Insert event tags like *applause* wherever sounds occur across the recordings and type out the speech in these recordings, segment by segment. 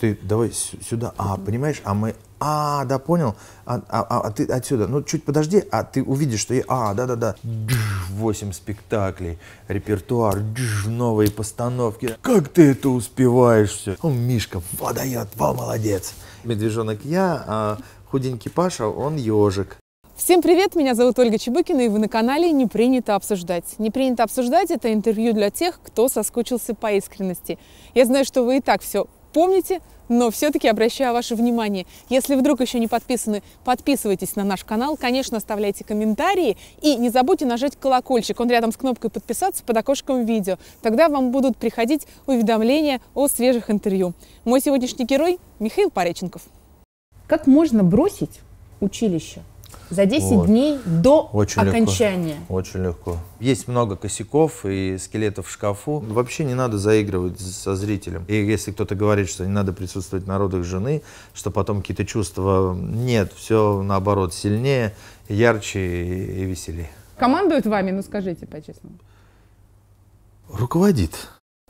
ты давай сюда, а, понимаешь, а мы, а, да, понял, а, а, а, а, ты отсюда, ну, чуть подожди, а ты увидишь, что я, а, да-да-да, восемь спектаклей, репертуар, новые постановки, как ты это успеваешь все? он ну, Мишка, водает, во, молодец. Медвежонок я, а худенький Паша, он ежик. Всем привет, меня зовут Ольга Чебыкина, и вы на канале «Не принято обсуждать». «Не принято обсуждать» — это интервью для тех, кто соскучился по искренности. Я знаю, что вы и так все помните, но все-таки обращаю ваше внимание. Если вдруг еще не подписаны, подписывайтесь на наш канал, конечно, оставляйте комментарии и не забудьте нажать колокольчик, он рядом с кнопкой «Подписаться» под окошком видео. Тогда вам будут приходить уведомления о свежих интервью. Мой сегодняшний герой – Михаил Пореченков. Как можно бросить училище за 10 вот. дней до Очень окончания. Легко. Очень легко. Есть много косяков и скелетов в шкафу. Вообще не надо заигрывать со зрителем. И если кто-то говорит, что не надо присутствовать на родах жены, что потом какие-то чувства нет, все наоборот сильнее, ярче и, и веселее. Командует вами, ну скажите по-честному. Руководит.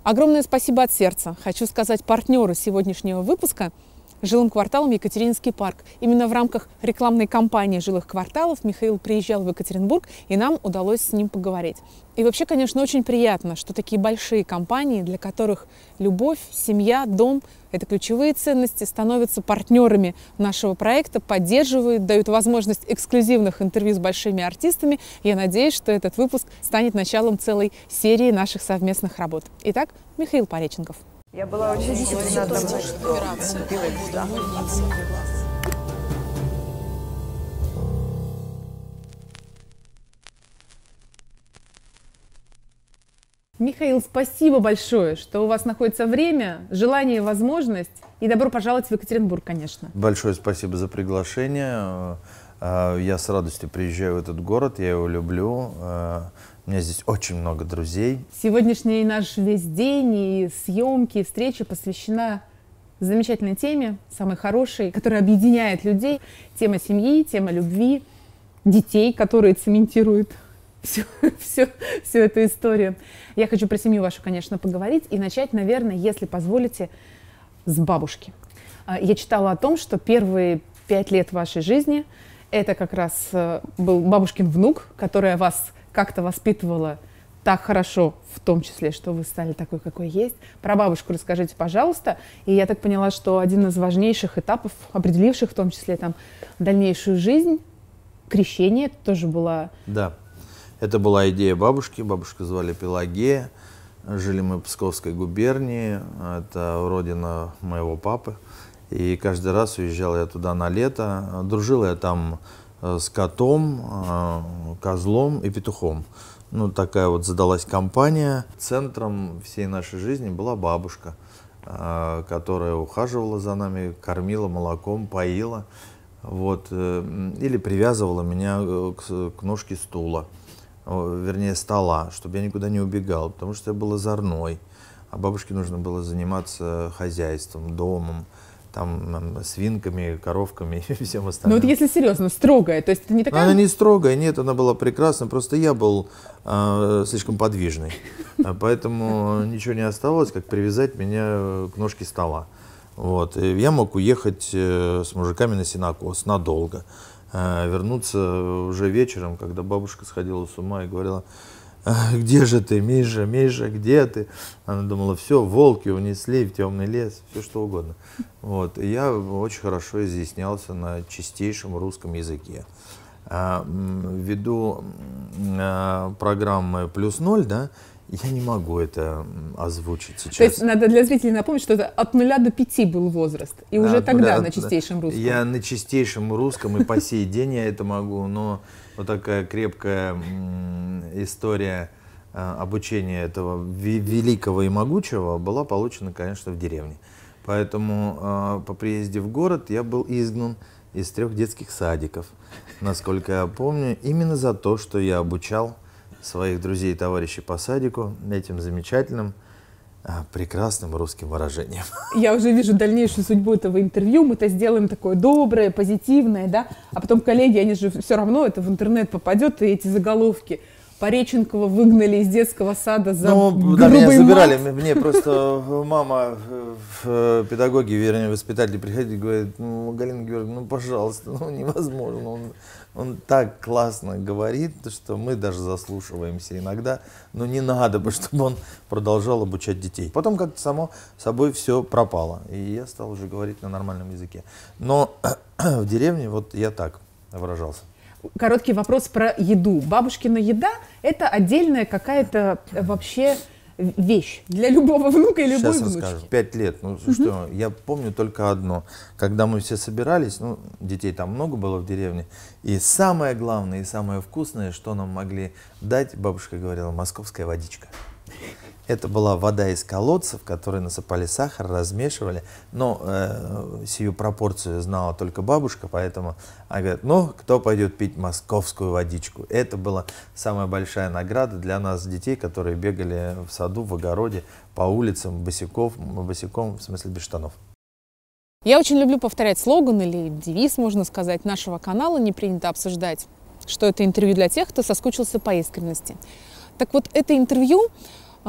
Огромное спасибо от сердца. Хочу сказать партнеру сегодняшнего выпуска – жилым кварталом Екатеринский парк. Именно в рамках рекламной кампании жилых кварталов Михаил приезжал в Екатеринбург, и нам удалось с ним поговорить. И вообще, конечно, очень приятно, что такие большие компании, для которых любовь, семья, дом – это ключевые ценности, становятся партнерами нашего проекта, поддерживают, дают возможность эксклюзивных интервью с большими артистами. Я надеюсь, что этот выпуск станет началом целой серии наших совместных работ. Итак, Михаил Пореченков. Я была очень сильно там, что купила сюда. Михаил, спасибо большое, что у вас находится время, желание, и возможность. И добро пожаловать в Екатеринбург, конечно. Большое спасибо за приглашение. Э, я с радостью приезжаю в этот город, я его люблю. Э, у меня здесь очень много друзей. Сегодняшний наш весь день и съемки, и встреча посвящена замечательной теме, самой хорошей, которая объединяет людей. Тема семьи, тема любви, детей, которые цементируют всю, *laughs* всю, всю эту историю. Я хочу про семью вашу, конечно, поговорить и начать, наверное, если позволите, с бабушки. А, я читала о том, что первые пять лет вашей жизни это как раз э, был бабушкин внук, которая вас как-то воспитывала так хорошо, в том числе, что вы стали такой, какой есть. Про бабушку расскажите, пожалуйста. И я так поняла, что один из важнейших этапов, определивших в том числе там дальнейшую жизнь, крещение, это тоже было. Да, это была идея бабушки. Бабушку звали Пелагея. Жили мы в Псковской губернии. Это родина моего папы. И каждый раз уезжал я туда на лето. Дружил я там Э, с котом, э, козлом и петухом. Ну, такая вот задалась компания. Центром всей нашей жизни была бабушка, э, которая ухаживала за нами, кормила молоком, поила, вот, или привязывала меня к, ножке стула, вернее, стола, чтобы я никуда не убегал, потому что я был озорной. А бабушке нужно было заниматься хозяйством, домом там свинками, коровками *laughs* и всем остальным. Ну вот если серьезно, строгая, то есть это не такая... Она не строгая, нет, она была прекрасна, просто я был э, слишком подвижный, *laughs* а поэтому ничего не оставалось, как привязать меня э, к ножке стола. Вот. И я мог уехать э, с мужиками на синокос надолго, э, вернуться уже вечером, когда бабушка сходила с ума и говорила, «А где же ты, Миша, Миша, где ты? Она думала, все, волки унесли в темный лес, все что угодно. Вот. И я очень хорошо изъяснялся на чистейшем русском языке. А, ввиду а, программы «Плюс ноль», да, я не могу это озвучить сейчас. То есть надо для зрителей напомнить, что это от нуля до пяти был возраст. И а, уже тогда нуля, на чистейшем русском. Я на чистейшем русском, и по сей день я это могу, но вот такая крепкая история э, обучения этого великого и могучего была получена, конечно, в деревне. Поэтому э, по приезде в город я был изгнан из трех детских садиков, насколько я помню, именно за то, что я обучал своих друзей и товарищей по садику этим замечательным а, прекрасным русским выражением. *laughs* Я уже вижу дальнейшую судьбу этого интервью. Мы-то сделаем такое доброе, позитивное, да? А потом коллеги, они же все равно это в интернет попадет, и эти заголовки. Пореченкова выгнали из детского сада за Ну, грубый да, меня забирали. Мат. Мне просто э, мама, э, в э, педагоге, вернее, воспитатели приходили и говорит, ну, Галина Георгиевна, ну, пожалуйста, ну, невозможно. Он он так классно говорит, что мы даже заслушиваемся иногда, но не надо бы, *laughs* чтобы он продолжал обучать детей. Потом как-то само собой все пропало, и я стал уже говорить на нормальном языке. Но *clears throat* в деревне вот я так выражался. Короткий вопрос про еду. Бабушкина еда – это отдельная какая-то э, вообще вещь для любого внука и любой Сейчас внучки. Пять лет. Ну угу. что, я помню только одно. Когда мы все собирались, ну, детей там много было в деревне, и самое главное и самое вкусное, что нам могли дать, бабушка говорила, московская водичка. Это была вода из колодцев, которые насыпали сахар, размешивали. Но э, сию пропорцию знала только бабушка, поэтому она говорит, ну, кто пойдет пить московскую водичку? Это была самая большая награда для нас, детей, которые бегали в саду, в огороде, по улицам, босиков, босиком, в смысле без штанов. Я очень люблю повторять слоган или девиз, можно сказать, нашего канала «Не принято обсуждать», что это интервью для тех, кто соскучился по искренности. Так вот, это интервью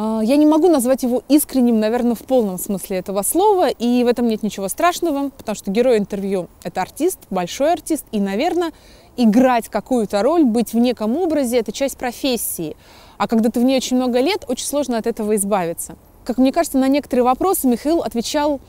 а, я не могу назвать его искренним, наверное, в полном смысле этого слова, и в этом нет ничего страшного, потому что герой интервью — это артист, большой артист, и, наверное, играть какую-то роль, быть в неком образе — это часть профессии. А когда ты в ней очень много лет, очень сложно от этого избавиться. Как мне кажется, на некоторые вопросы Михаил отвечал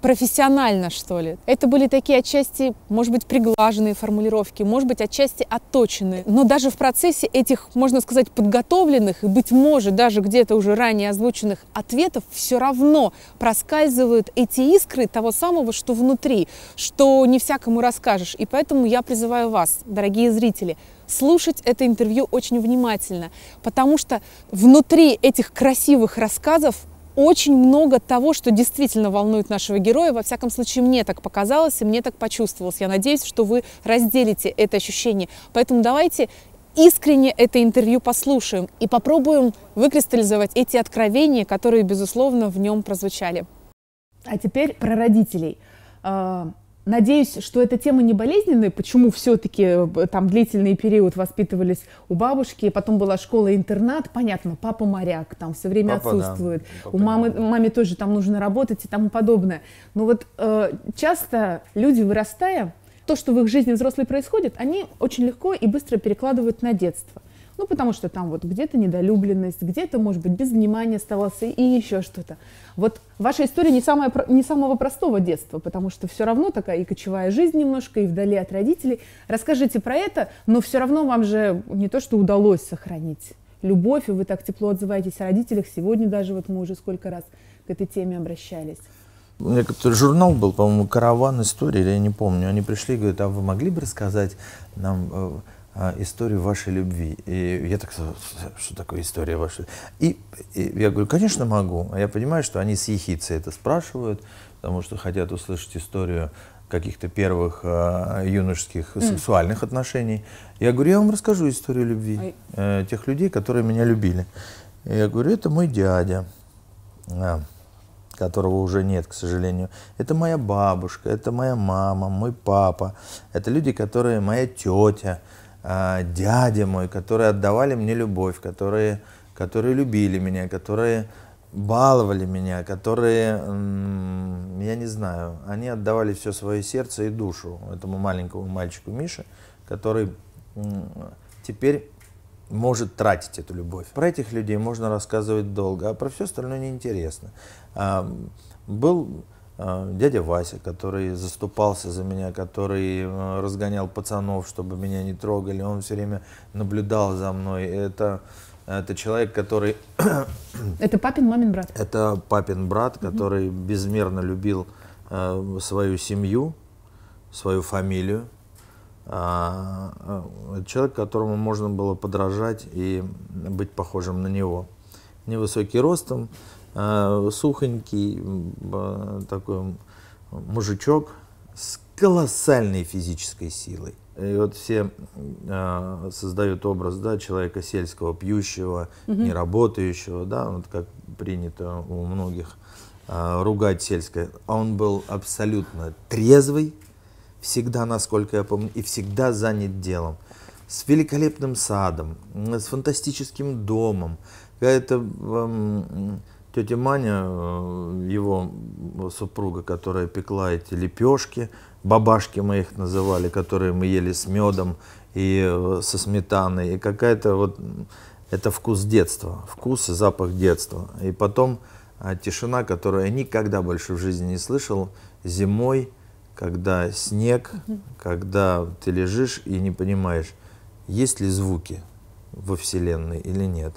профессионально, что ли. Это были такие отчасти, может быть, приглаженные формулировки, может быть, отчасти отточенные. Но даже в процессе этих, можно сказать, подготовленных и, быть может, даже где-то уже ранее озвученных ответов все равно проскальзывают эти искры того самого, что внутри, что не всякому расскажешь. И поэтому я призываю вас, дорогие зрители, слушать это интервью очень внимательно, потому что внутри этих красивых рассказов очень много того, что действительно волнует нашего героя. Во всяком случае, мне так показалось и мне так почувствовалось. Я надеюсь, что вы разделите это ощущение. Поэтому давайте искренне это интервью послушаем и попробуем выкристаллизовать эти откровения, которые, безусловно, в нем прозвучали. А теперь про родителей. А, Надеюсь, что эта тема не болезненная, почему все-таки э, там длительный период воспитывались у бабушки, потом была школа-интернат, понятно, папа моряк, там все время папа, отсутствует, да. папа у мамы, да. маме тоже там нужно работать и тому подобное. Но вот э, часто люди, вырастая, то, что в их жизни взрослые происходит, они очень легко и быстро перекладывают на детство. Ну, потому что там вот где-то недолюбленность, где-то, может быть, без внимания оставался и еще что-то. Вот ваша история не, самая, не самого простого детства, потому что все равно такая и кочевая жизнь немножко, и вдали от родителей. Расскажите про это, но все равно вам же не то, что удалось сохранить любовь, и вы так тепло отзываетесь о родителях. Сегодня даже вот мы уже сколько раз к этой теме обращались. У ну, меня Какой-то журнал был, по-моему, «Караван истории», или я не помню. Они пришли и говорят, а вы могли бы рассказать нам э, а, историю вашей любви. И я так сказал, что такое история вашей и, и я говорю, конечно, могу. А я понимаю, что они с ехицей это спрашивают, потому что хотят услышать историю каких-то первых э, юношеских mm. сексуальных отношений. Я говорю, я вам расскажу историю любви э, тех людей, которые меня любили. Я говорю, это мой дядя, э, которого уже нет, к сожалению. Это моя бабушка, это моя мама, мой папа. Это люди, которые моя тетя э, дядя мой, которые отдавали мне любовь, которые, которые любили меня, которые баловали меня, которые, я не знаю, они отдавали все свое сердце и душу этому маленькому мальчику Мише, который теперь может тратить эту любовь. Про этих людей можно рассказывать долго, а про все остальное неинтересно. А, был а, дядя Вася, который заступался за меня, который э, разгонял пацанов, чтобы меня не трогали, он все время наблюдал за мной. Это, это человек, который... *coughs* Это папин, мамин брат? Это папин брат, который угу. безмерно любил э, свою семью, свою фамилию. А, э, человек, которому можно было подражать и быть похожим на него. Невысокий ростом, а, сухонький такой мужичок с колоссальной физической силой. И вот все э, создают образ да, человека сельского, пьющего, угу. неработающего, да, вот как принято у многих э, ругать сельское. А он был абсолютно трезвый, всегда, насколько я помню, и всегда занят делом. С великолепным садом, с фантастическим домом, это то Э, Тетя Маня, э, его супруга, которая пекла эти лепешки, бабашки мы их называли, которые мы ели с медом и э, со сметаной, и какая-то вот... Это вкус детства, вкус и запах детства. И потом э, тишина, которую я никогда больше в жизни не слышал, зимой, когда снег, когда ты лежишь и не понимаешь, есть ли звуки во Вселенной или нет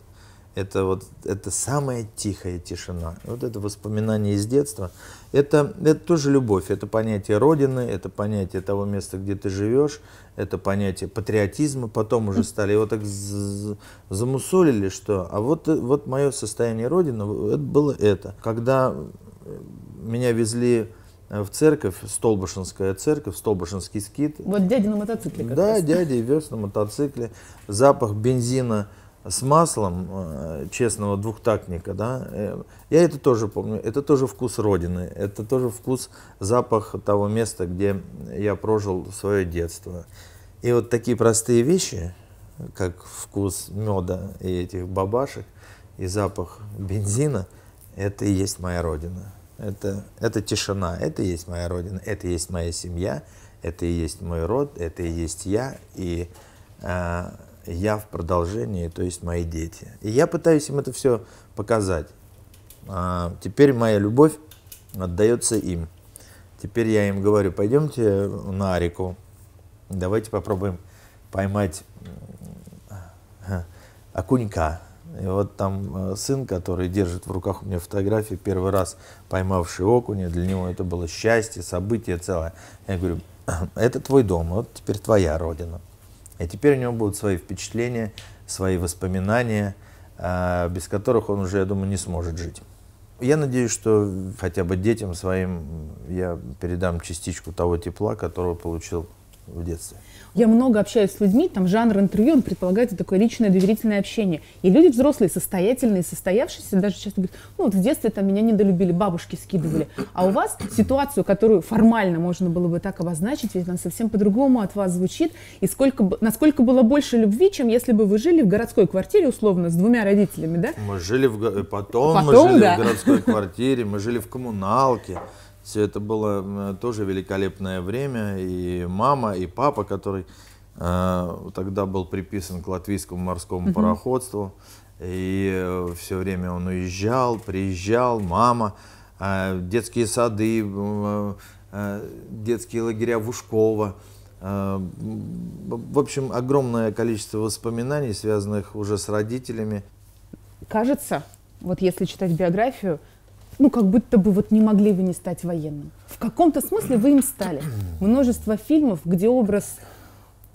это вот это самая тихая тишина. Вот это воспоминание из детства. Это, это тоже любовь, это понятие родины, это понятие того места, где ты живешь, это понятие патриотизма. Потом уже стали его так замусолили, что а вот, вот мое состояние родины, это было это. Когда меня везли э, в церковь, Столбашинская церковь, Столбашинский скит. Вот дядя на мотоцикле. да, раз. дядя вез на мотоцикле. Запах бензина – с маслом э, честного двухтактника, да, э, я это тоже помню, это тоже вкус родины, это тоже вкус, запах того места, где я прожил свое детство. И вот такие простые вещи, как вкус меда и этих бабашек, и запах бензина, это и есть моя родина. Это, это тишина, это и есть моя родина, это и есть моя семья, это и есть мой род, это и есть я, и э, я в продолжении, то есть мои дети. И я пытаюсь им это все показать. А, теперь моя любовь отдается им. Теперь я им говорю, пойдемте на Арику, давайте попробуем поймать окунька. И вот там э, сын, который держит в руках у меня фотографии, первый раз поймавший окуня, для него это было счастье, событие целое. Я говорю, это твой дом, вот теперь твоя родина. И а теперь у него будут свои впечатления, свои воспоминания, а, без которых он уже, я думаю, не сможет жить. Я надеюсь, что хотя бы детям своим я передам частичку того тепла, которого получил в детстве. Я много общаюсь с людьми, там жанр интервью, он предполагает такое личное доверительное общение. И люди взрослые, состоятельные, состоявшиеся, даже часто говорят, ну вот в детстве там меня недолюбили, бабушки скидывали. А у вас ситуацию, которую формально можно было бы так обозначить, ведь она совсем по-другому от вас звучит. И сколько, насколько было больше любви, чем если бы вы жили в городской квартире, условно, с двумя родителями, да? Мы жили в... Потом, потом мы жили да. в городской квартире, мы жили в коммуналке. Все это было тоже великолепное время. И мама, и папа, который э, тогда был приписан к латвийскому морскому пароходству. И э, все время он уезжал, приезжал, мама, э, детские сады, э, э детские лагеря Вушкова. Э, в общем, огромное количество воспоминаний, связанных уже с родителями. Кажется, вот если читать биографию, ну, как будто бы вот не могли вы не стать военным. В каком-то смысле вы им стали. *clears throat* Множество фильмов, где образ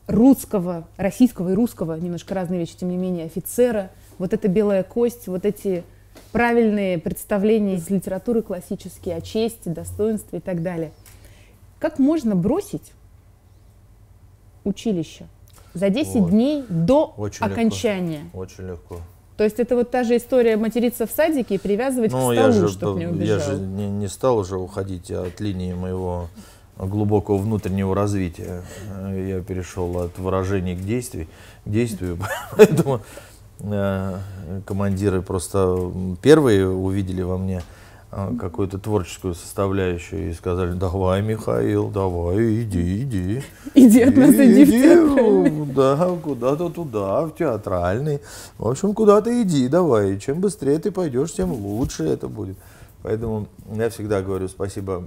русского, российского и русского, немножко разные вещи, тем не менее, офицера, вот эта белая кость, вот эти правильные представления из литературы классические о чести, достоинстве и так далее. Как можно бросить училище за 10 вот. дней до Очень окончания? Легко. Очень легко. То есть это вот та же история материться в садике и привязывать ну, к столу, чтобы не убежал. Я же не, не стал уже уходить от линии моего глубокого внутреннего развития. Э, я перешел от выражений к действию, к действию. *laughs* поэтому э, командиры просто первые увидели во мне а, какую-то творческую составляющую и сказали, давай, Михаил, давай, иди, иди. Иди от нас, иди, иди в Да, куда-то туда, в театральный. В общем, куда-то иди, давай. И чем быстрее ты пойдешь, тем лучше это будет. Поэтому я всегда говорю спасибо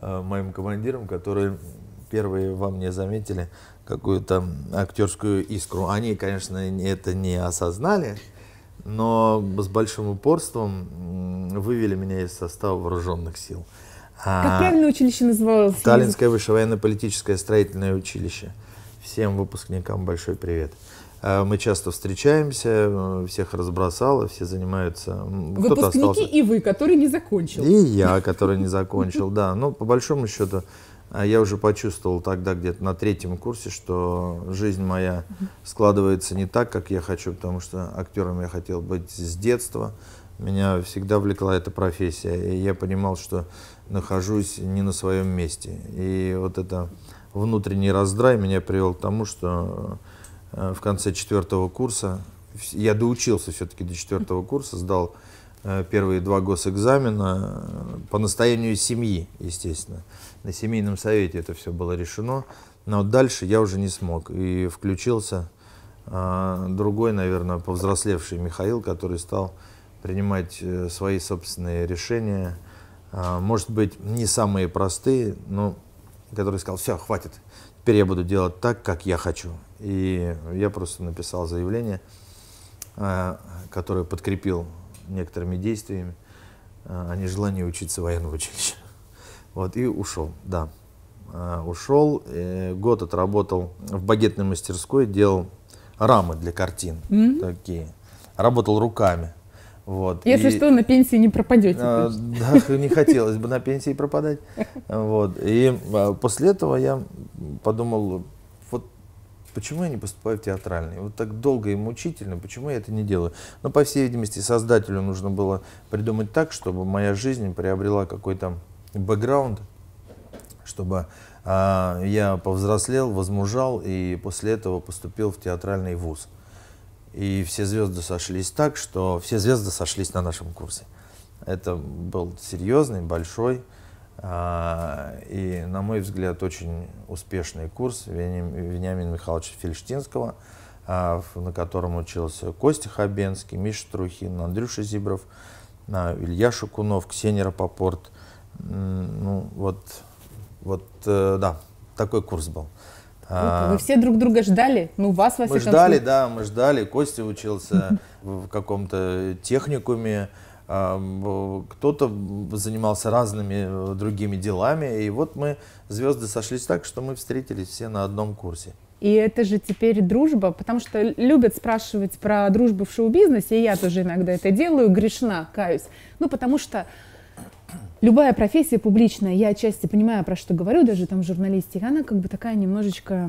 э, моим командирам, которые первые во мне заметили какую-то актерскую искру. Они, конечно, это не осознали, но с большим упорством вывели меня из состава вооруженных сил. А как правильно училище называлось? Таллинское высшее военно-политическое строительное училище. Всем выпускникам большой привет. А, мы часто встречаемся, всех разбросало, все занимаются. Выпускники и вы, который не закончил. И я, который не закончил, да. Но ну, по большому счету, а я уже почувствовал тогда где-то на третьем курсе, что жизнь моя складывается не так, как я хочу, потому что актером я хотел быть с детства. Меня всегда влекла эта профессия, и я понимал, что нахожусь не на своем месте. И вот это внутренний раздрай меня привел к тому, что э, в конце четвертого курса, я доучился все-таки до четвертого курса, сдал э, первые два госэкзамена э, по настоянию семьи, естественно на семейном совете это все было решено. Но вот дальше я уже не смог. И включился э, другой, наверное, повзрослевший Михаил, который стал принимать э, свои собственные решения. Э, может быть, не самые простые, но который сказал, все, хватит, теперь я буду делать так, как я хочу. И я просто написал заявление, а, которое подкрепил некоторыми действиями о нежелании учиться в военном училище. Вот, и ушел, да. А, ушел, э, год отработал в багетной мастерской, делал рамы для картин mm-hmm. такие. Работал руками. Вот. Если и, что, на пенсии не пропадете. Э, *laughs* да, не хотелось бы на пенсии пропадать. Вот. И э, после этого я подумал, вот почему я не поступаю в театральный? Вот так долго и мучительно, почему я это не делаю? Но, ну, по всей видимости, создателю нужно было придумать так, чтобы моя жизнь приобрела какой-то бэкграунд, чтобы э, я повзрослел, возмужал и после этого поступил в театральный вуз. И все звезды сошлись так, что все звезды сошлись на нашем курсе. Это был серьезный, большой э, и, на мой взгляд, очень успешный курс Вени, Вениамина Михайловича Фельштинского, э, на котором учился Костя Хабенский, Миша Трухин, Андрюша Зибров, э, Илья Шукунов, Ксения Рапопорт – ну, вот, вот, э, да, такой курс был. А, вы все друг друга ждали? Ну, вас, во Мы ждали, случае. да, мы ждали. Костя учился *laughs* в каком-то техникуме, а, кто-то занимался разными э, другими делами. И вот мы, звезды сошлись так, что мы встретились все на одном курсе. И это же теперь дружба, потому что любят спрашивать про дружбу в шоу-бизнесе, и я тоже иногда это делаю, грешна, каюсь. Ну, потому что любая профессия публичная, я отчасти понимаю, про что говорю, даже там журналистика, она как бы такая немножечко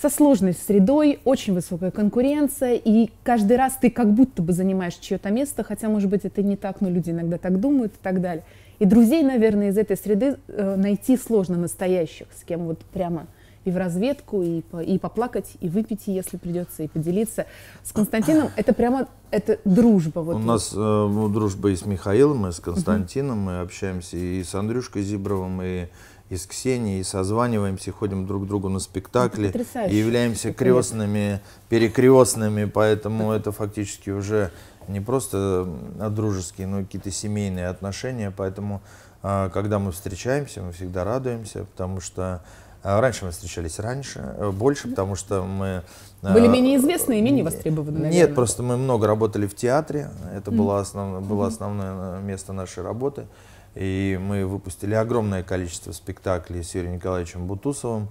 со сложной средой, очень высокая конкуренция, и каждый раз ты как будто бы занимаешь чье-то место, хотя, может быть, это не так, но люди иногда так думают и так далее. И друзей, наверное, из этой среды э, найти сложно настоящих, с кем вот прямо и в разведку, и, по, и поплакать, и выпить, если придется, и поделиться. С Константином это прямо это дружба. Вот У вот. нас э, ну, дружба и с Михаилом, и с Константином, угу. мы общаемся и с Андрюшкой Зибровым, и и с Ксенией, и созваниваемся, и ходим друг к другу на спектакли, и являемся это крестными, перекрестными, поэтому это фактически уже не просто а дружеские, но и какие-то семейные отношения, поэтому а, когда мы встречаемся, мы всегда радуемся, потому что а раньше мы встречались раньше, э, больше, потому что мы... Э, Были менее известны и менее востребованы, наверное. Нет, просто мы много работали в театре. Это mm. было, основ, было основное э, место нашей работы. И мы выпустили огромное количество спектаклей с Юрием Николаевичем Бутусовым.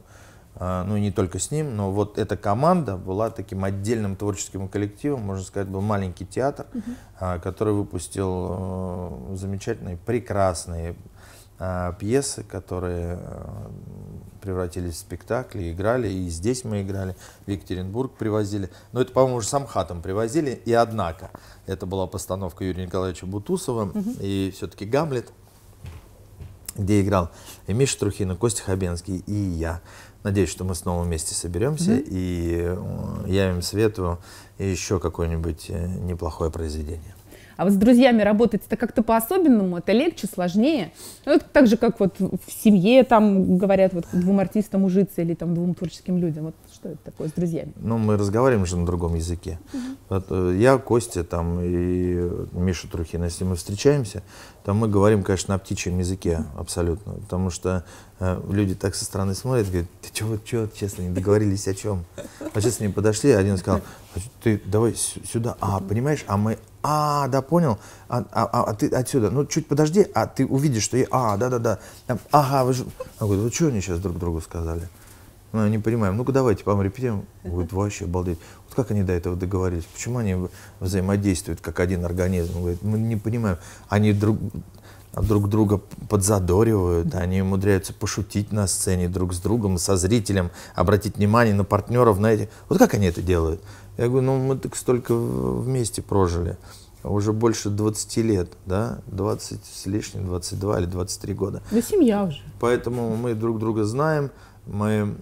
Ну, не только с ним, но вот эта команда была таким отдельным творческим коллективом, можно сказать, был маленький театр, Mm -hmm. который выпустил замечательные, прекрасные, а, пьесы, которые э, превратились в спектакли, играли, и здесь мы играли, в Екатеринбург привозили. Но это, по-моему, уже сам хатом привозили, и однако. Это была постановка Юрия Николаевича Бутусова, угу. и все-таки «Гамлет», где играл и Миша Трухина, Костя Хабенский, и я. Надеюсь, что мы снова вместе соберемся угу. и э, им свету еще какое-нибудь э, неплохое произведение. А вот с друзьями работать это как-то по-особенному, это легче, сложнее. Ну, это так же, как вот в семье там говорят вот двум артистам ужиться или там двум творческим людям. Вот что это такое с друзьями? Ну, мы разговариваем же на другом языке. Угу. Я, Костя там и Миша Трухин, если мы встречаемся, то мы говорим, конечно, на птичьем языке абсолютно, потому что э, люди так со стороны смотрят, говорят, ты чего, чего, честно, не договорились о чем. А честно, не подошли, один сказал, «А ты давай сюда, а, понимаешь, а мы, а, да, понял, а, а, а, а ты отсюда, ну, чуть подожди, а ты увидишь, что я, а, да-да-да, ага, вы же, я говорю, вы «Ну, что они сейчас друг другу сказали? Ну, я не понимаю, ну-ка давайте, по моему репетируем. Говорит, вообще обалдеть. Вот как они до этого договорились? Почему они взаимодействуют как один организм? Говорит, мы не понимаем. Они друг, друг друга подзадоривают, они умудряются пошутить на сцене друг с другом, со зрителем, обратить внимание на партнеров, на эти. Вот как они это делают? Я говорю, ну мы так столько вместе прожили, уже больше 20 лет, да, 20 с лишним, 22 или 23 года. Да семья уже. Поэтому мы друг друга знаем, мы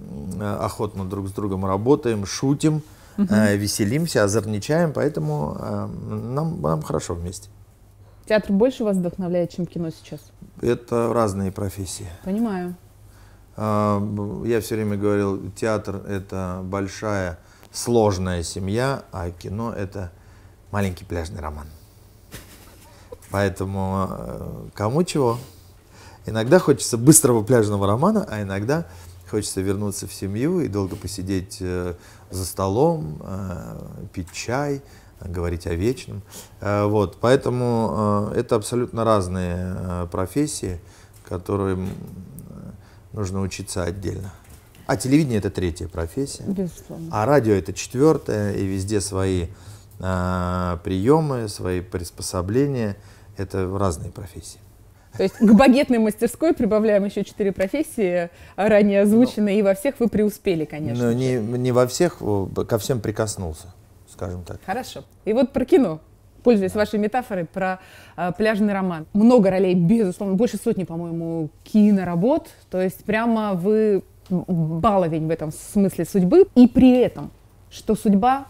охотно друг с другом работаем, шутим, угу. э, веселимся, озорничаем, поэтому э, нам, нам хорошо вместе. Театр больше вас вдохновляет, чем кино сейчас? Это разные профессии. Понимаю. А, я все время говорил, театр — это большая, сложная семья, а кино — это маленький пляжный роман. Поэтому э, кому чего. Иногда хочется быстрого пляжного романа, а иногда хочется вернуться в семью и долго посидеть э, за столом, э, пить чай — говорить о вечном. Э, вот, поэтому э, это абсолютно разные э, профессии, которые нужно учиться отдельно. А телевидение это третья профессия. Безусловно. А радио это четвертая, и везде свои приемы, свои приспособления. Это разные профессии. То есть к багетной мастерской прибавляем еще четыре профессии, ранее озвученные, ну, и во всех вы преуспели, конечно. Ну, не, не во всех, ко всем прикоснулся скажем так. Хорошо. И вот про кино. Пользуясь вашей метафорой про э, пляжный роман. Много ролей, безусловно, больше сотни, по-моему, киноработ. То есть прямо вы баловень в этом смысле судьбы. И при этом, что судьба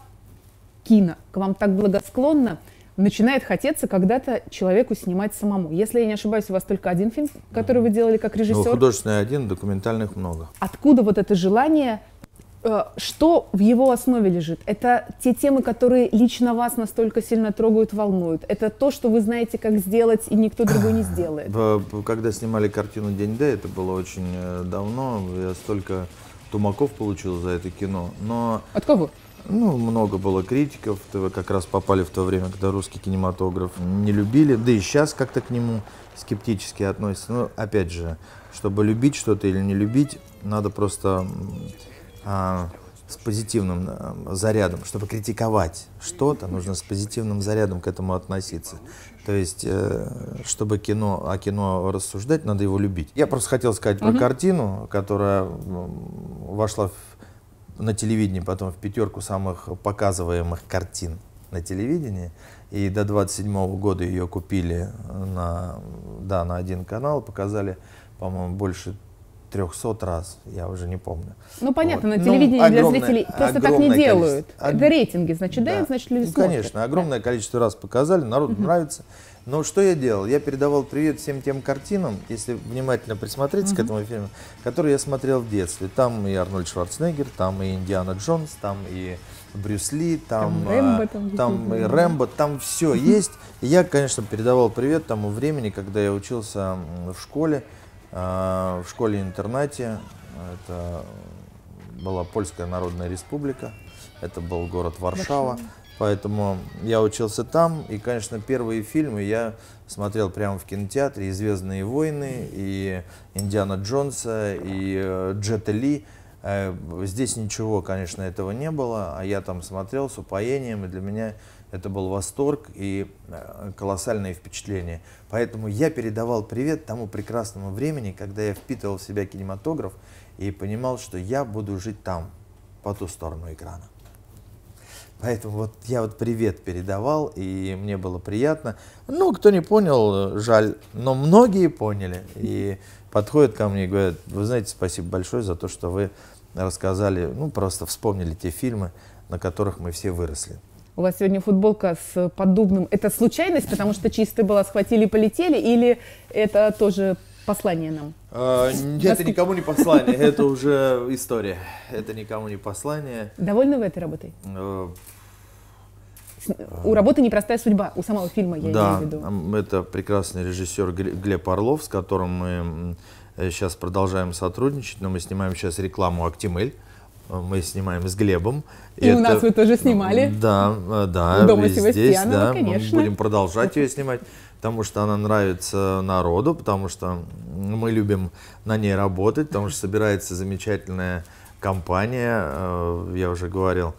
кино к вам так благосклонна, начинает хотеться когда-то человеку снимать самому. Если я не ошибаюсь, у вас только один фильм, который вы делали как ну, режиссер. Ну, художественный один, документальных много. Откуда вот это желание Э, что в его основе лежит? Это те темы, которые лично вас настолько сильно трогают, волнуют. Это то, что вы знаете, как сделать, и никто другой не сделает. Когда снимали картину «День Д», это было очень э, давно, я столько тумаков получил за это кино. Но... От кого? Ну, много было критиков, как раз попали в то время, когда русский кинематограф не любили, да и сейчас как-то к нему скептически относятся. Но, ну, опять же, чтобы любить что-то или не любить, надо просто а, с позитивным а, зарядом. Чтобы критиковать что-то, нужно с позитивным зарядом к этому относиться. То есть, э, чтобы кино, о кино рассуждать, надо его любить. Я просто хотел сказать угу. про картину, которая вошла в, на телевидении потом в пятерку самых показываемых картин на телевидении. И до 27 года ее купили на, да, на один канал, показали, по-моему, больше 300 раз, я уже не помню. Ну, понятно, вот. на ну, телевидении ну, огромное, для зрителей просто так не делают. Ог... Это рейтинги, значит, да, дают, значит, люди ну, смотрят. Конечно, огромное да. количество раз показали, народу угу. нравится. Но что я делал? Я передавал привет всем тем картинам, если внимательно присмотреться угу. к этому фильму, который я смотрел в детстве. Там и Арнольд Шварценеггер, там и Индиана Джонс, там и Брюс Ли, там, там, а, Рэмбо, там, там и Рэмбо, там все есть. И я, конечно, передавал привет тому времени, когда я учился в школе. А, в школе-интернате. Это была Польская Народная Республика, это был город Варшава. Поэтому я учился там, и, конечно, первые фильмы я смотрел прямо в кинотеатре. Звездные войны», и «Индиана Джонса», и э, «Джета Ли». Э, здесь ничего, конечно, этого не было, а я там смотрел с упоением, и для меня это был восторг и э, колоссальные впечатления. Поэтому я передавал привет тому прекрасному времени, когда я впитывал в себя кинематограф и понимал, что я буду жить там, по ту сторону экрана. Поэтому вот я вот привет передавал, и мне было приятно. Ну, кто не понял, жаль, но многие поняли. И подходят ко мне и говорят, вы знаете, спасибо большое за то, что вы рассказали, ну, просто вспомнили те фильмы, на которых мы все выросли. У вас сегодня футболка с подобным. Это случайность, потому что чистая была, схватили, полетели, или это тоже послание нам? А, это никому не послание, это уже история. Это никому не послание. Довольны вы этой работой? Э, у работы непростая судьба, у самого фильма я да, имею в виду. это прекрасный режиссер Глеб Орлов, с которым мы сейчас э, продолжаем сотрудничать, но мы снимаем сейчас рекламу «Актимель». Э, мы снимаем с Глебом. И, это, у нас вы тоже снимали. Да, э, да. Дома здесь, да, ну, конечно. Мы будем продолжать ее снимать, потому что она нравится народу, потому что мы любим на ней работать, потому что собирается замечательная компания, э, я уже говорил,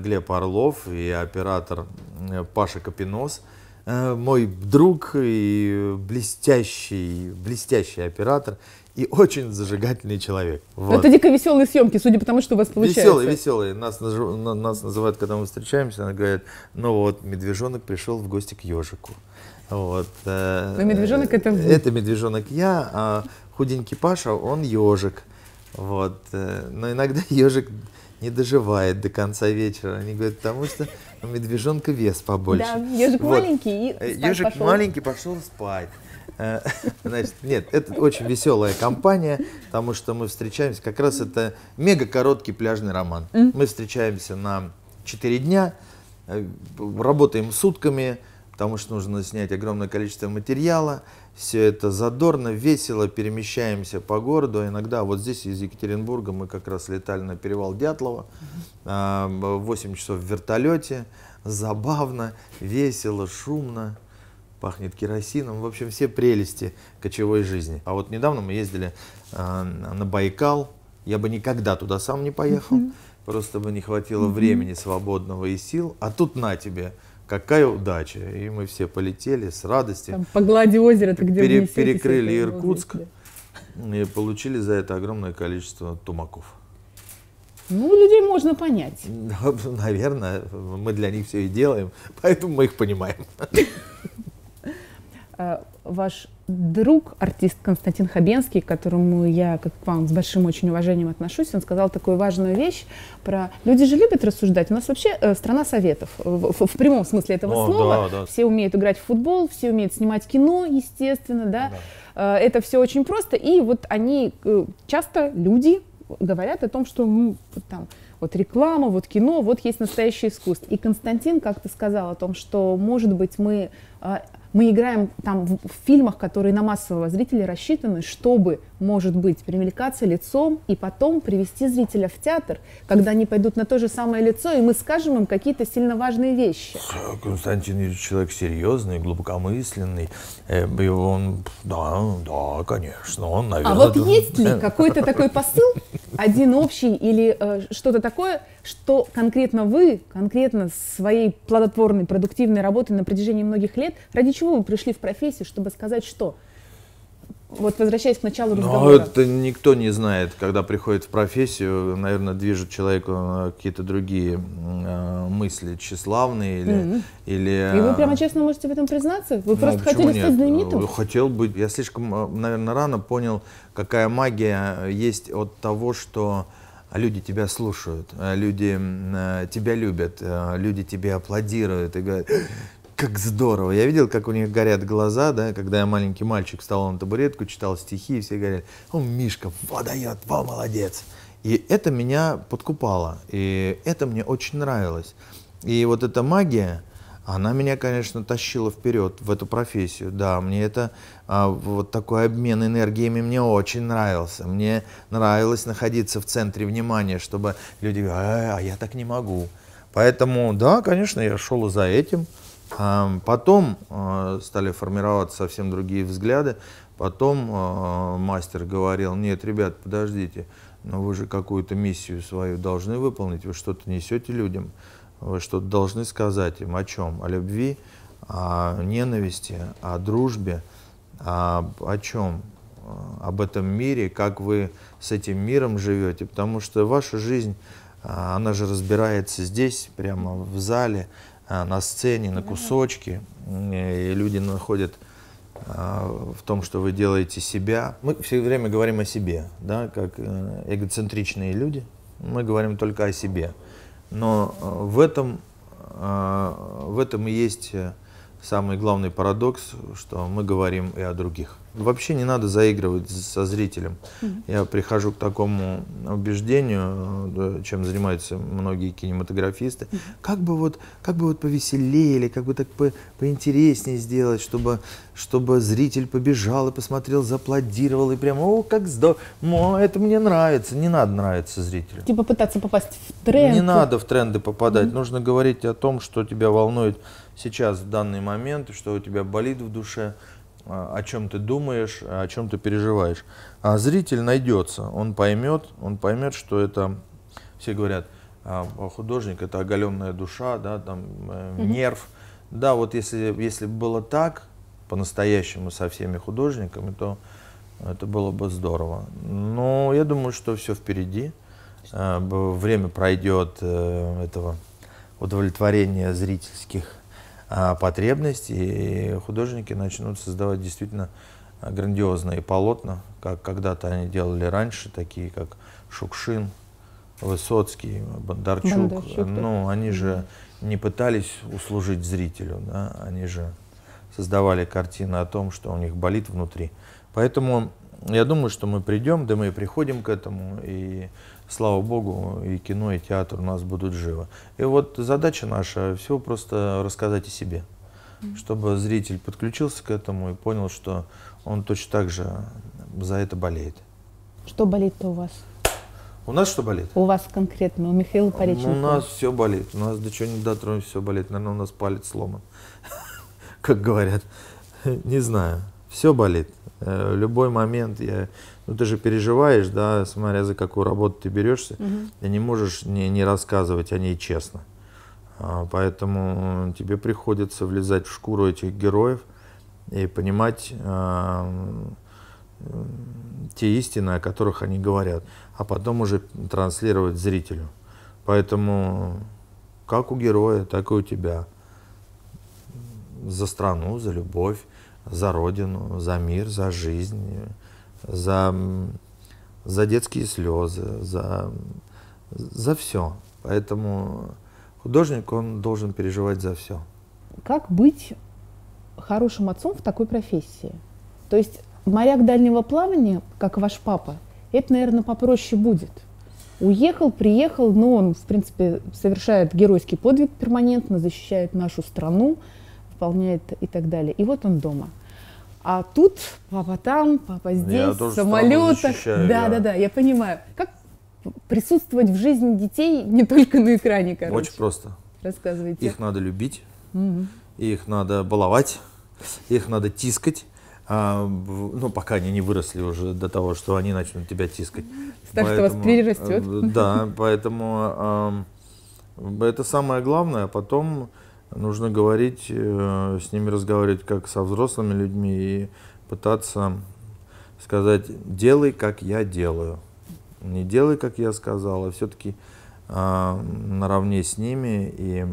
Глеб Орлов и оператор Паша Капинос, мой друг и блестящий, блестящий оператор – и очень зажигательный человек. Вот. это дико веселые съемки, судя по тому, что у вас получается. Веселые, веселые. Нас, нас называют, когда мы встречаемся, она говорит, ну вот, медвежонок пришел в гости к ежику. Вот. Э, но ну, медвежонок это вы. Это медвежонок я, а худенький Паша, он ежик. Вот. Э, но иногда *laughs* ежик не доживает до конца вечера. Они говорят, потому что у медвежонка вес побольше. Да, ежик вот. маленький и э, Ежик пошел. маленький пошел спать. Э, *laughs* значит, нет, это очень веселая компания, потому что мы встречаемся, как раз это мега короткий пляжный роман. Мы встречаемся на 4 дня, э, работаем сутками, потому что нужно снять огромное количество материала. Все это задорно, весело, перемещаемся по городу. А иногда вот здесь из Екатеринбурга мы как раз летали на перевал Дятлова, 8 эм, часов в вертолете, забавно, весело, шумно пахнет керосином. В общем, все прелести кочевой жизни. А вот недавно мы ездили э, на Байкал. Я бы никогда туда сам не поехал. Mm-hmm. Просто бы не хватило mm-hmm. времени свободного и сил. А тут на тебе. Какая удача! И мы все полетели с радостью. Там, поглади озеро, ты где Пере- Перекрыли Иркутск и получили за это огромное количество тумаков. Ну, людей можно понять. *laughs* Наверное, мы для них все и делаем, поэтому мы их понимаем. *laughs* Э, ваш друг, артист Константин Хабенский, к которому я, как к вам, с большим очень уважением отношусь, он сказал такую важную вещь про... Люди же любят рассуждать. У нас вообще э, страна советов. Э, в, в, в прямом смысле этого О, слова. Да, да. Все умеют играть в футбол, все умеют снимать кино, естественно, да. да. Э, это все очень просто. И вот они, э, часто люди говорят о том, что ну, там вот реклама, вот кино, вот есть настоящее искусство. И Константин как-то сказал о том, что, может быть, мы а, мы играем там в, в фильмах, которые на массового зрителя рассчитаны, чтобы, может быть, примелькаться лицом и потом привести зрителя в театр, когда они пойдут на то же самое лицо, и мы скажем им какие-то сильно важные вещи. Э, Константин Юрьевич человек серьезный, глубокомысленный. Э, и он, да, да, конечно, он, наверное... А вот есть ли какой-то такой посыл, один общий или э, что-то такое, что конкретно вы, конкретно своей плодотворной, продуктивной работой на протяжении многих лет, ради чего вы пришли в профессию, чтобы сказать что? Вот возвращаясь к началу разговора. ну это никто не знает, когда приходит в профессию, наверное, движут человеку э, какие-то другие э, мысли, тщеславные или, mm-hmm. или. И вы э, прямо честно можете в этом признаться? Вы ну, просто хотели нет? стать знаменитым? Э, хотел быть. Я слишком, наверное, рано понял, какая магия есть от того, что а люди тебя слушают, а люди а, тебя любят, люди тебе аплодируют и говорят, как здорово. Я видел, как у них горят глаза, да, когда я маленький мальчик встал на табуретку, читал стихи, и все говорили, о, Мишка, водает, во, молодец. И это меня подкупало, и это мне очень нравилось. И вот эта магия, она меня, конечно, тащила вперед в эту профессию. Да, мне это а, вот такой обмен энергиями мне очень нравился. Мне нравилось находиться в центре внимания, чтобы люди говорили, «Э, а, я так не могу. Поэтому, да, конечно, я шел за этим. А, потом а, стали формироваться совсем другие взгляды. Потом а, мастер говорил, нет, ребят, подождите, но вы же какую-то миссию свою должны выполнить, вы что-то несете людям. Вы что-то должны сказать им о чем? О любви, о ненависти, о дружбе, о, о чем? Э, об этом мире, как вы с этим миром живете, потому что ваша жизнь, э, она же разбирается здесь, прямо в зале, э, на сцене, на кусочки, и люди находят в том, что вы делаете себя. Мы все время говорим о себе, да, как эгоцентричные люди. Мы говорим только о себе. Но э, в этом, э, в этом и есть э, самый главный парадокс, что мы говорим и о других. Ну, вообще не надо заигрывать со зрителем. Я прихожу к такому убеждению, чем занимаются многие кинематографисты. Как бы вот, как бы вот повеселее, или как бы так по, поинтереснее сделать, чтобы, чтобы зритель побежал и посмотрел, заплодировал и прямо, о, как здорово, это мне нравится. Не надо нравиться зрителю. Типа пытаться попасть в тренд. Не надо в тренды попадать. Mm-hmm. Нужно говорить о том, что тебя волнует сейчас, в данный момент, и что у тебя болит в душе. А, о чем ты думаешь, а, о чем ты переживаешь. А зритель найдется, он поймет, он поймет, что это, все говорят, а, художник это оголенная душа, да, там э, нерв. Да, вот если, если было так, по-настоящему со всеми художниками, то это было бы здорово. Но я думаю, что все впереди. Время пройдет э, этого удовлетворения зрительских а, потребность, и художники начнут создавать действительно а, грандиозные полотна, как когда-то они делали раньше, такие как Шукшин, Высоцкий, Бондарчук. Бондарчук ну, да. они же не пытались услужить зрителю, да? они же создавали картины о том, что у них болит внутри. Поэтому я думаю, что мы придем, да мы и приходим к этому, и слава богу, и кино, и театр у нас будут живы. И вот задача наша всего просто рассказать о себе, mm -hmm. чтобы зритель подключился к этому и понял, что он точно так же за это болеет. Что болит-то у вас? У нас что болит? У вас конкретно, у Михаила Пореченко. У нас все болит. У нас до чего не дотронусь, все болит. Наверное, у нас палец сломан, *laughs* как говорят. *laughs* Не знаю. Все болит. Э, любой момент я ну ты же переживаешь, да, смотря за какую работу ты берешься, угу. ты не можешь не, не рассказывать о ней честно. А, поэтому тебе приходится влезать в шкуру этих героев и понимать а, те истины, о которых они говорят, а потом уже транслировать зрителю. Поэтому как у героя, так и у тебя. За страну, за любовь, за родину, за мир, за жизнь за, за детские слезы, за, за все. Поэтому художник, он должен переживать за все. Как быть хорошим отцом в такой профессии? То есть моряк дальнего плавания, как ваш папа, это, наверное, попроще будет. Уехал, приехал, но он, в принципе, совершает геройский подвиг перманентно, защищает нашу страну, выполняет и так далее. И вот он дома – а тут папа там, папа здесь, в самолетах. да, да, да, я понимаю. Как присутствовать в жизни детей не только на экране, короче? Очень просто. Рассказывайте. Их надо любить, угу. их надо баловать, их надо тискать. А, ну, пока они не выросли уже до того, что они начнут тебя тискать. Старше поэтому, вас перерастет. Э, да, поэтому э, это самое главное. Потом нужно говорить, э, с ними разговаривать как со взрослыми людьми и пытаться сказать, делай, как я делаю. Не делай, как я сказал, а все-таки э, а, наравне с ними и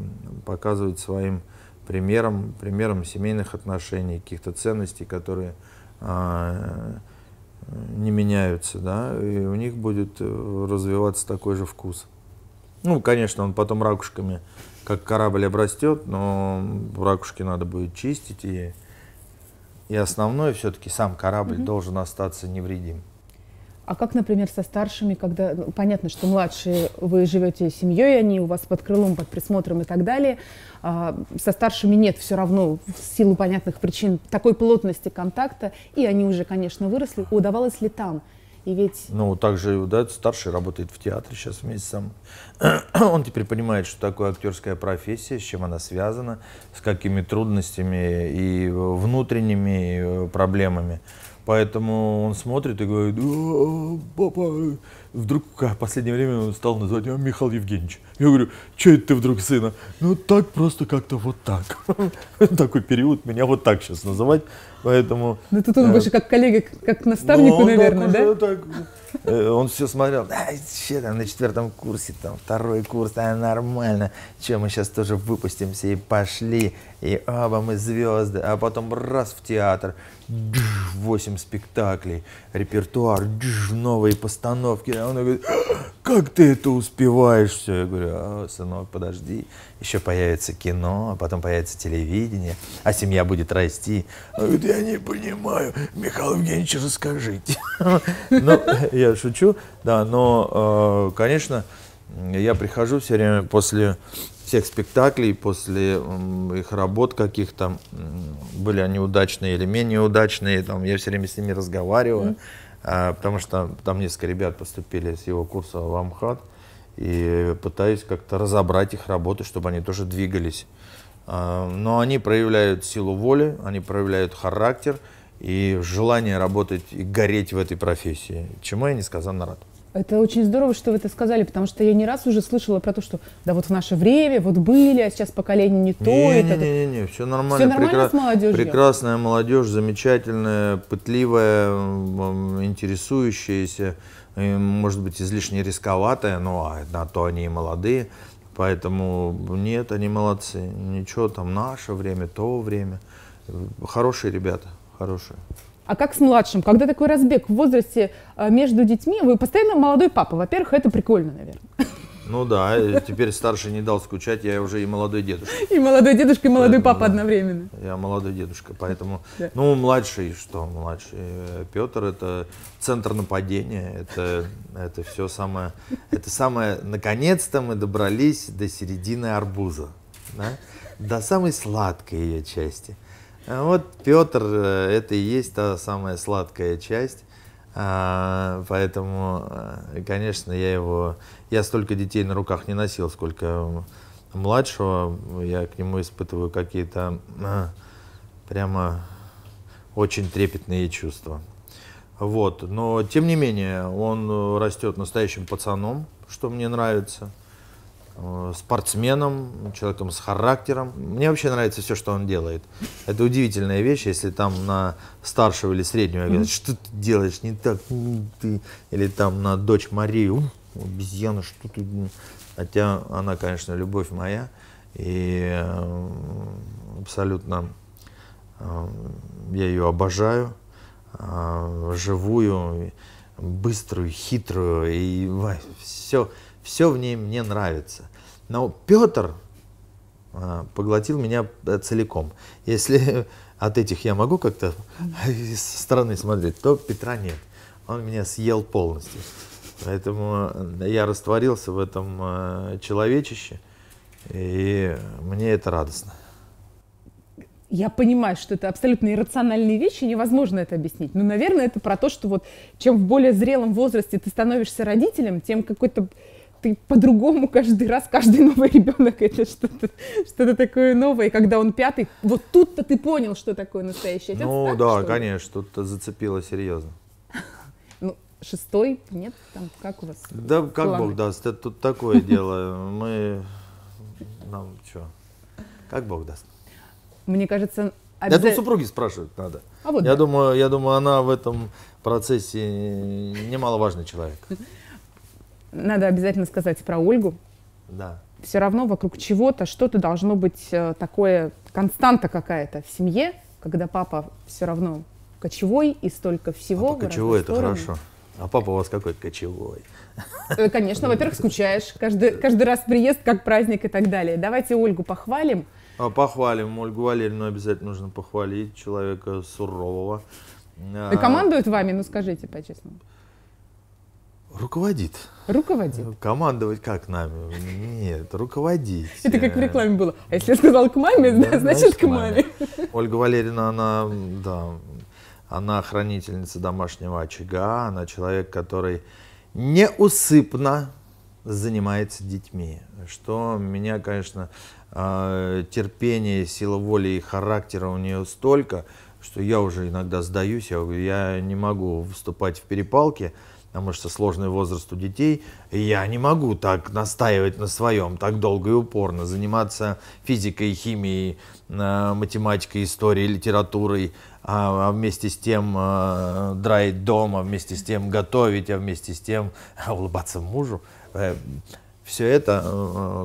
показывать своим примером, примером семейных отношений, каких-то ценностей, которые э, не меняются, да, и у них будет э, развиваться такой же вкус. Ну, конечно, он потом ракушками как корабль обрастет, но ракушки надо будет чистить. И, и основное все-таки сам корабль угу. должен остаться невредим. А как, например, со старшими, когда ну, понятно, что младшие вы живете семьей, они у вас под крылом, под присмотром и так далее. А, со старшими нет, все равно в силу понятных причин такой плотности контакта, и они уже, конечно, выросли. Удавалось ли там и ведь... Ну, также, да, старший работает в театре сейчас вместе со мной. *clears throat* Он теперь понимает, что такое актерская профессия, с чем она связана, с какими трудностями и внутренними э, проблемами. Поэтому он смотрит и говорит, «А, папа, вдруг в последнее время он стал называть меня Михаил Евгеньевич. Я говорю, что это ты вдруг сына? Ну так просто как-то вот так. *laughs* Такой период меня вот так сейчас называть. Поэтому... Ну, тут он э, больше как коллега, как наставнику, ну, наверное, да? Так, э, он все смотрел, да, че там на четвертом курсе, там второй курс, а нормально, чем мы сейчас тоже выпустимся и пошли и «Аба, мы звезды», а потом раз в театр, восемь спектаклей, репертуар, новые постановки. А он говорит, «А, как ты это успеваешь все? Я говорю, а, сынок, подожди, еще появится кино, а потом появится телевидение, а семья будет расти. Он говорит, я не понимаю, Михаил Евгеньевич, расскажите. *laughs* Ну, я шучу, да, но, э, конечно, я прихожу все время после всех спектаклей, после их работ каких-то, были они удачные или менее удачные, там, я все время с ними разговариваю, mm. а, потому что там несколько ребят поступили с его курса в Амхат, и пытаюсь как-то разобрать их работы, чтобы они тоже двигались. А, но они проявляют силу воли, они проявляют характер и желание работать и гореть в этой профессии, чему я несказанно рад. Это очень здорово, что вы это сказали, потому что я не раз уже слышала про то, что да вот в наше время вот были, а сейчас поколение не то. Не, это, не, не, не, все нормально. Все нормально прекра... с молодежью? Прекрасная молодежь, замечательная, пытливая, интересующаяся, э, может быть, излишне рисковатая, но а, на то они и молодые. Поэтому нет, они молодцы. Ничего там, наше время, то время. Хорошие ребята, хорошие. А как с младшим? Когда такой разбег в возрасте э, между детьми, вы постоянно молодой папа. Во-первых, это прикольно, наверное. Ну да, э, теперь старший не дал скучать, я уже и молодой дедушка. *laughs* И молодой дедушка, и молодой поэтому, папа одновременно. Я молодой дедушка, поэтому... Да. Ну, младший, что младший? Э, Петр — это центр нападения, это, это все самое... Это самое... Наконец-то мы добрались до середины арбуза, да? до самой сладкой ее части — а вот Петр, э, это и есть та самая сладкая часть. А, поэтому, э, конечно, я его... Я столько детей на руках не носил, сколько младшего. Я к нему испытываю какие-то э, прямо очень трепетные чувства. Вот. Но, тем не менее, он растет настоящим пацаном, что мне нравится. Э, спортсменом, человеком с характером. Мне вообще нравится все, что он делает. Это удивительная вещь, если там на старшего или среднего mm-hmm. что ты делаешь не так, ты, или там на дочь Марию, обезьяна, что ты... Хотя она, конечно, любовь моя, и э, абсолютно э, я ее обожаю, живую, быструю, хитрую, и все все в ней мне нравится. Но Петр а, поглотил меня э, целиком. Если *laughs* от этих я могу как-то со *laughs* стороны смотреть, то Петра нет. Он меня съел полностью. Поэтому э, я растворился в этом э, человечище, и мне это радостно. Я понимаю, что это абсолютно иррациональные вещи, невозможно это объяснить. Но, наверное, это про то, что вот чем в более зрелом возрасте ты становишься родителем, тем какой-то ты по-другому каждый раз, каждый новый ребенок это что-то что такое новое. И когда он пятый, вот тут-то ты понял, что такое настоящий отец. Ну так, да, что конечно, тут-то зацепило серьезно. Ну, шестой, нет, там как у вас? Да, планы? как Бог даст, это тут такое дело. Мы, нам что, как Бог даст. Мне кажется, Обяза... Я тут супруги спрашивают надо. А вот я, да. думаю, я думаю, она в этом процессе немаловажный человек. Надо обязательно сказать про Ольгу. Да. Все равно вокруг чего-то, что-то должно быть э, такое, константа какая-то в семье, когда папа все равно кочевой и столько всего. А папа кочевой, это стороны. хорошо. А папа у вас какой кочевой? Э, конечно, во-первых, скучаешь. Каждый, каждый раз приезд как праздник и так далее. Давайте Ольгу похвалим. А, похвалим Ольгу Валерьевну, обязательно нужно похвалить человека сурового. Да а, командует вами, ну скажите по-честному. Руководит. Руководит. Э, командовать как нами? Нет, руководить. *laughs* Это как в э, рекламе было. А если я сказал к маме, да, значит к маме. *laughs* Ольга Валерьевна, она, да, она хранительница домашнего очага, она человек, который неусыпно занимается детьми, что меня, конечно, э, терпение, сила воли и характера у нее столько, что я уже иногда сдаюсь, я, я не могу вступать в перепалки, потому что сложный возраст у детей, и я не могу так настаивать на своем, так долго и упорно, заниматься физикой, химией, э, математикой, историей, литературой, а, а вместе с тем э, драить дом, а вместе с тем готовить, а вместе с тем *laughs* улыбаться мужу. Э, Все это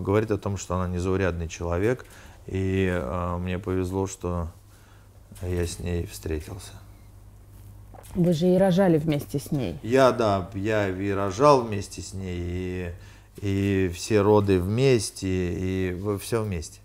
говорит о том, что она незаурядный человек, и мне повезло, что я с ней встретился. Вы же и рожали вместе с ней. Я, да, я и рожал вместе с ней, и, и все роды вместе, и все вместе.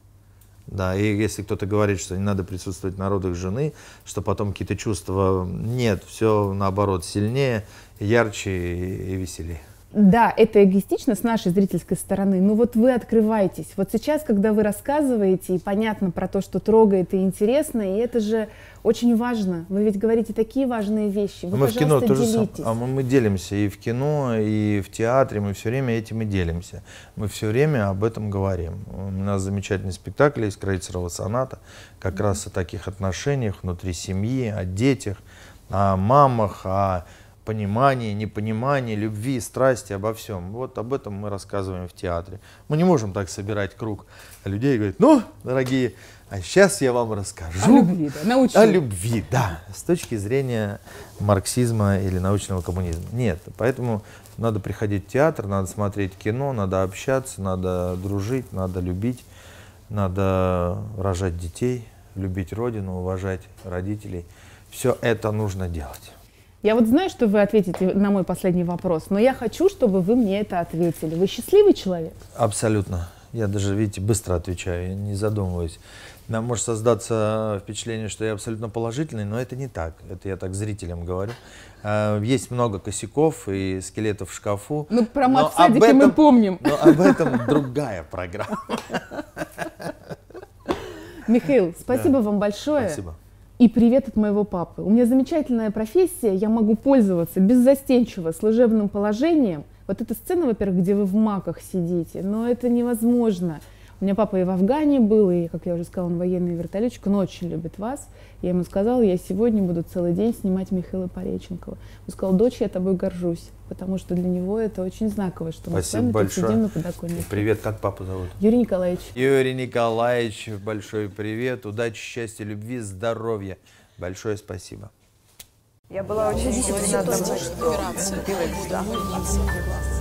Да, и если кто-то говорит, что не надо присутствовать на родах жены, что потом какие-то чувства, нет, все наоборот, сильнее, ярче и, и веселее. Да, это эгоистично с нашей зрительской стороны, но вот вы открываетесь. Вот сейчас, когда вы рассказываете, и понятно про то, что трогает и интересно, и это же очень важно. Вы ведь говорите такие важные вещи. Вы, а мы в кино тоже а мы, мы делимся и в кино, и в театре, мы все время этим и делимся. Мы все время об этом говорим. У нас замечательный спектакль из «Крейцерова соната», как mm-hmm. раз о таких отношениях внутри семьи, о детях, о мамах, о понимании, непонимании, любви, страсти, обо всем. Вот об этом мы рассказываем в театре. Мы не можем так собирать круг людей и говорить, ну, дорогие, а сейчас я вам расскажу о любви, да, научу. о любви, да, с точки зрения марксизма или научного коммунизма. Нет, поэтому надо приходить в театр, надо смотреть кино, надо общаться, надо дружить, надо любить, надо рожать детей, любить родину, уважать родителей. Все это нужно делать. Я вот знаю, что вы ответите на мой последний вопрос, но я хочу, чтобы вы мне это ответили. Вы счастливый человек? Абсолютно. Я даже, видите, быстро отвечаю, не задумываюсь. Нам может создаться впечатление, что я абсолютно положительный, но это не так. Это я так зрителям говорю. А, есть много косяков и скелетов в шкафу. Ну, про мат в этом, мы помним. Но об этом другая программа. Михаил, спасибо да. вам большое. Спасибо и привет от моего папы. У меня замечательная профессия, я могу пользоваться беззастенчиво служебным положением. Вот эта сцена, во-первых, где вы в маках сидите, но это невозможно. У меня папа и в Афгане был, и, как я уже сказала, он военный вертолетчик, он очень любит вас. Я ему сказала, я сегодня буду целый день снимать Михаила Пореченкова. Он сказал, дочь, я тобой горжусь, потому что для него это очень знаково, что мы с вами большое. сидим на подоконнике. Привет, как папа зовут? Юрий Николаевич. Юрий Николаевич, большой привет, удачи, счастья, любви, здоровья. Большое спасибо. Я была очень удивлена тому, что операция.